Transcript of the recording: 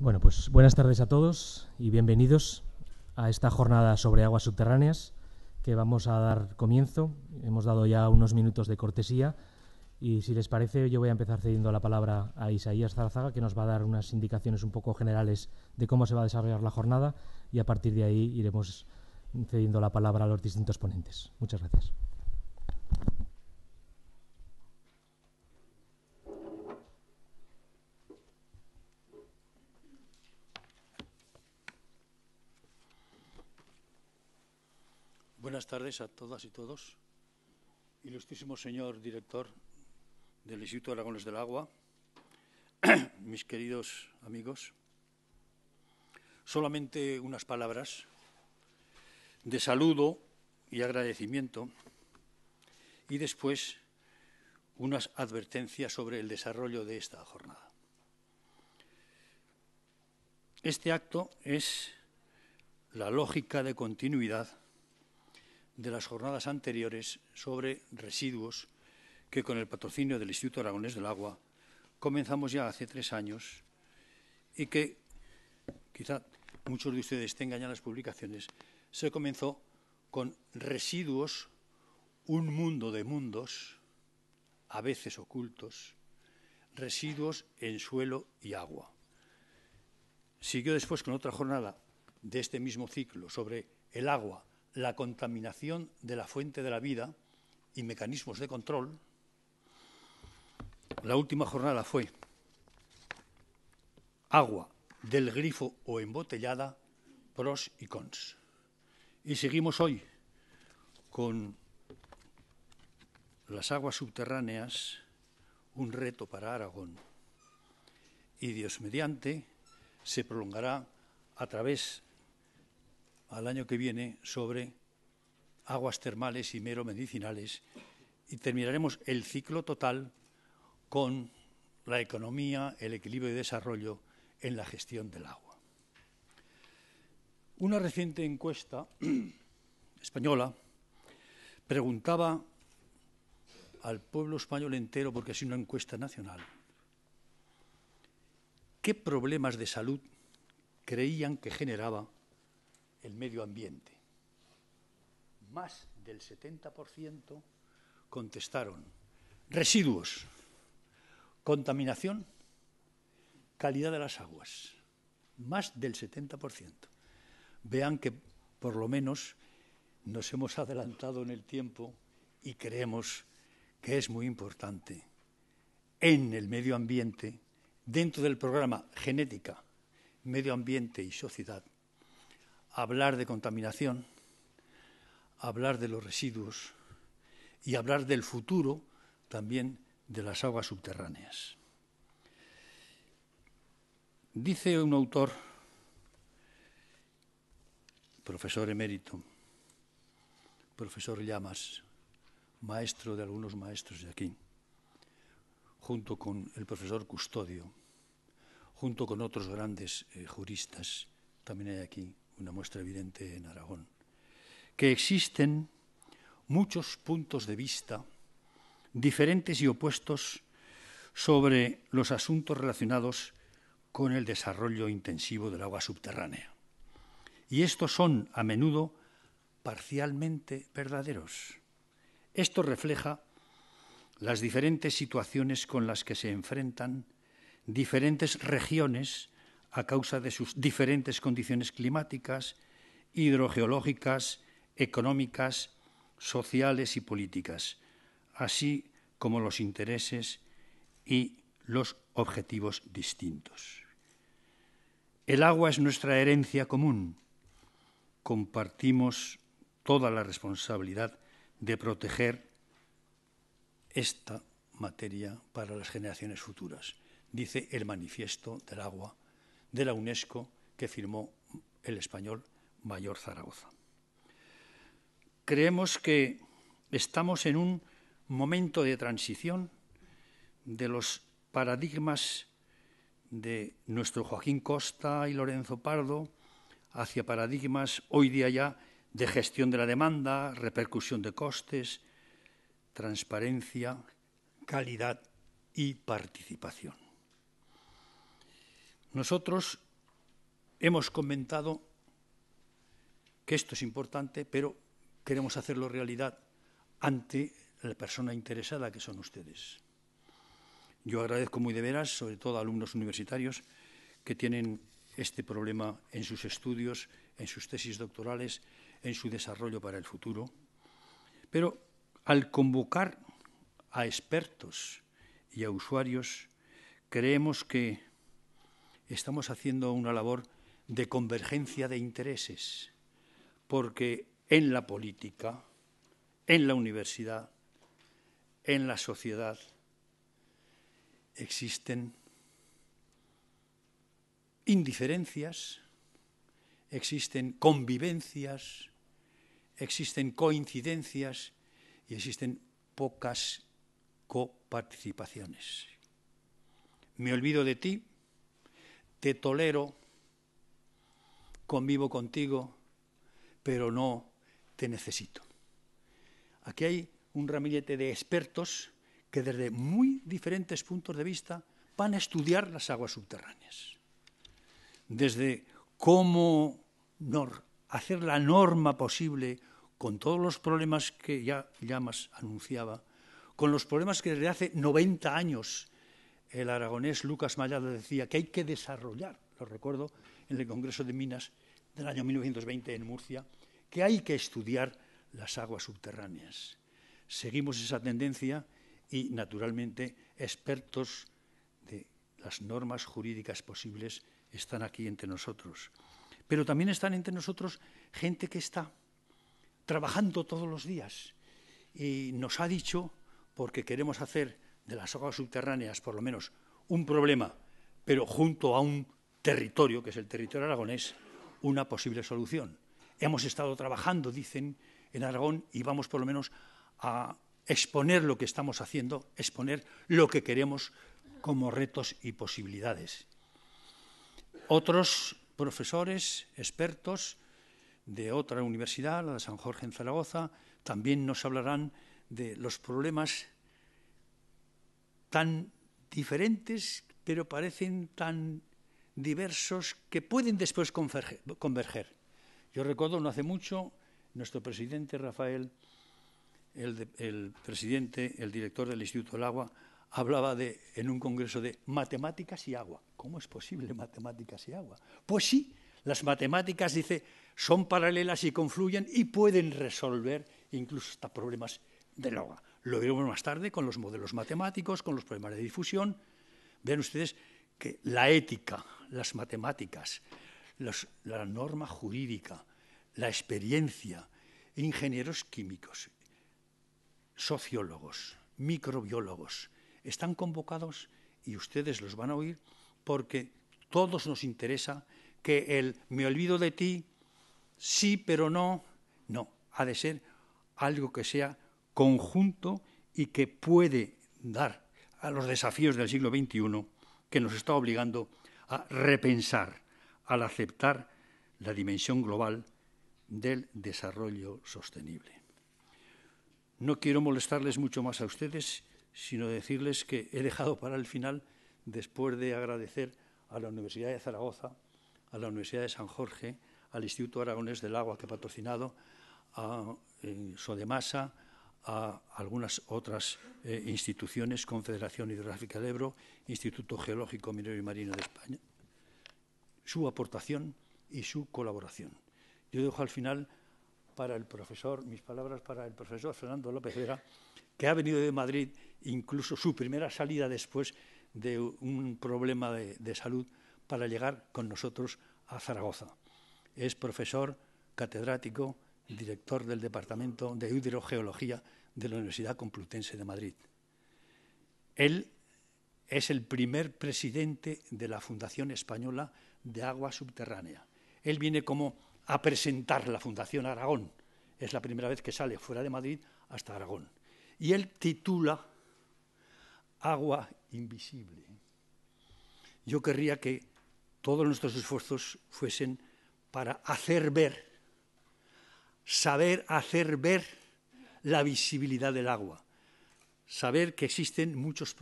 Bueno, pues buenas tardes a todos y bienvenidos a esta jornada sobre aguas subterráneas que vamos a dar comienzo. Hemos dado ya unos minutos de cortesía y si les parece yo voy a empezar cediendo la palabra a Isaías Zarazaga que nos va a dar unas indicaciones un poco generales de cómo se va a desarrollar la jornada y a partir de ahí iremos cediendo la palabra a los distintos ponentes. Muchas gracias. Buenas tardes a todas y todos. Ilustrísimo señor director del Instituto de Aragones del Agua, mis queridos amigos, solamente unas palabras de saludo y agradecimiento y después unas advertencias sobre el desarrollo de esta jornada. Este acto es la lógica de continuidad de las jornadas anteriores sobre residuos que con el patrocinio del Instituto Aragonés del Agua comenzamos ya hace tres años y que quizá muchos de ustedes tengan ya las publicaciones, se comenzó con residuos, un mundo de mundos, a veces ocultos, residuos en suelo y agua. Siguió después con otra jornada de este mismo ciclo sobre el agua la contaminación de la fuente de la vida y mecanismos de control, la última jornada fue agua del grifo o embotellada, pros y cons. Y seguimos hoy con las aguas subterráneas, un reto para Aragón. Y Dios mediante se prolongará a través al año que viene sobre aguas termales y mero medicinales y terminaremos el ciclo total con la economía, el equilibrio y desarrollo en la gestión del agua. Una reciente encuesta española preguntaba al pueblo español entero, porque es una encuesta nacional, qué problemas de salud creían que generaba el medio ambiente. Más del 70% contestaron residuos, contaminación, calidad de las aguas. Más del 70%. Vean que por lo menos nos hemos adelantado en el tiempo y creemos que es muy importante en el medio ambiente, dentro del programa Genética, Medio Ambiente y Sociedad, hablar de contaminación, hablar de los residuos y hablar del futuro también de las aguas subterráneas. Dice un autor, profesor emérito, profesor Llamas, maestro de algunos maestros de aquí, junto con el profesor Custodio, junto con otros grandes eh, juristas, también hay aquí, una muestra evidente en Aragón, que existen muchos puntos de vista diferentes y opuestos sobre los asuntos relacionados con el desarrollo intensivo del agua subterránea. Y estos son, a menudo, parcialmente verdaderos. Esto refleja las diferentes situaciones con las que se enfrentan diferentes regiones a causa de sus diferentes condiciones climáticas, hidrogeológicas, económicas, sociales y políticas, así como los intereses y los objetivos distintos. El agua es nuestra herencia común. Compartimos toda la responsabilidad de proteger esta materia para las generaciones futuras, dice el manifiesto del agua de la UNESCO que firmó el español Mayor Zaragoza. Creemos que estamos en un momento de transición de los paradigmas de nuestro Joaquín Costa y Lorenzo Pardo hacia paradigmas hoy día ya de gestión de la demanda, repercusión de costes, transparencia, calidad y participación. Nosotros hemos comentado que esto es importante, pero queremos hacerlo realidad ante la persona interesada que son ustedes. Yo agradezco muy de veras, sobre todo a alumnos universitarios que tienen este problema en sus estudios, en sus tesis doctorales, en su desarrollo para el futuro. Pero al convocar a expertos y a usuarios, creemos que estamos haciendo una labor de convergencia de intereses, porque en la política, en la universidad, en la sociedad, existen indiferencias, existen convivencias, existen coincidencias y existen pocas coparticipaciones. Me olvido de ti te tolero, convivo contigo, pero no te necesito. Aquí hay un ramillete de expertos que desde muy diferentes puntos de vista van a estudiar las aguas subterráneas. Desde cómo hacer la norma posible con todos los problemas que ya Llamas anunciaba, con los problemas que desde hace 90 años el aragonés Lucas Mayada decía que hay que desarrollar, lo recuerdo, en el Congreso de Minas del año 1920 en Murcia, que hay que estudiar las aguas subterráneas. Seguimos esa tendencia y, naturalmente, expertos de las normas jurídicas posibles están aquí entre nosotros. Pero también están entre nosotros gente que está trabajando todos los días y nos ha dicho, porque queremos hacer de las aguas subterráneas, por lo menos, un problema, pero junto a un territorio, que es el territorio aragonés, una posible solución. Hemos estado trabajando, dicen, en Aragón y vamos por lo menos a exponer lo que estamos haciendo, exponer lo que queremos como retos y posibilidades. Otros profesores, expertos de otra universidad, la de San Jorge en Zaragoza, también nos hablarán de los problemas tan diferentes, pero parecen tan diversos que pueden después converger. Yo recuerdo, no hace mucho, nuestro presidente Rafael, el, presidente, el director del Instituto del Agua, hablaba de, en un congreso de matemáticas y agua. ¿Cómo es posible matemáticas y agua? Pues sí, las matemáticas, dice, son paralelas y confluyen y pueden resolver incluso hasta problemas del agua. Lo veremos más tarde con los modelos matemáticos, con los problemas de difusión. Vean ustedes que la ética, las matemáticas, la norma jurídica, la experiencia, ingenieros químicos, sociólogos, microbiólogos, están convocados y ustedes los van a oír porque todos nos interesa que el me olvido de ti, sí pero no, no, ha de ser algo que sea conjunto y que puede dar a los desafíos del siglo XXI que nos está obligando a repensar, al aceptar la dimensión global del desarrollo sostenible. No quiero molestarles mucho más a ustedes, sino decirles que he dejado para el final, después de agradecer a la Universidad de Zaragoza, a la Universidad de San Jorge, al Instituto Aragonés del Agua que ha patrocinado, a eh, Sodemasa, a algunas otras eh, instituciones, Confederación Hidrográfica del Ebro, Instituto Geológico Minero y Marino de España, su aportación y su colaboración. Yo dejo al final para el profesor, mis palabras para el profesor Fernando López Vera, que ha venido de Madrid, incluso su primera salida después de un problema de salud, para llegar con nosotros a Zaragoza. Es profesor catedrático director del Departamento de Hidrogeología de la Universidad Complutense de Madrid. Él es el primer presidente de la Fundación Española de Agua Subterránea. Él viene como a presentar la Fundación Aragón. Es la primera vez que sale fuera de Madrid hasta Aragón. Y él titula Agua Invisible. Yo querría que todos nuestros esfuerzos fuesen para hacer ver saber hacer ver la visibilidad del agua, saber que existen muchos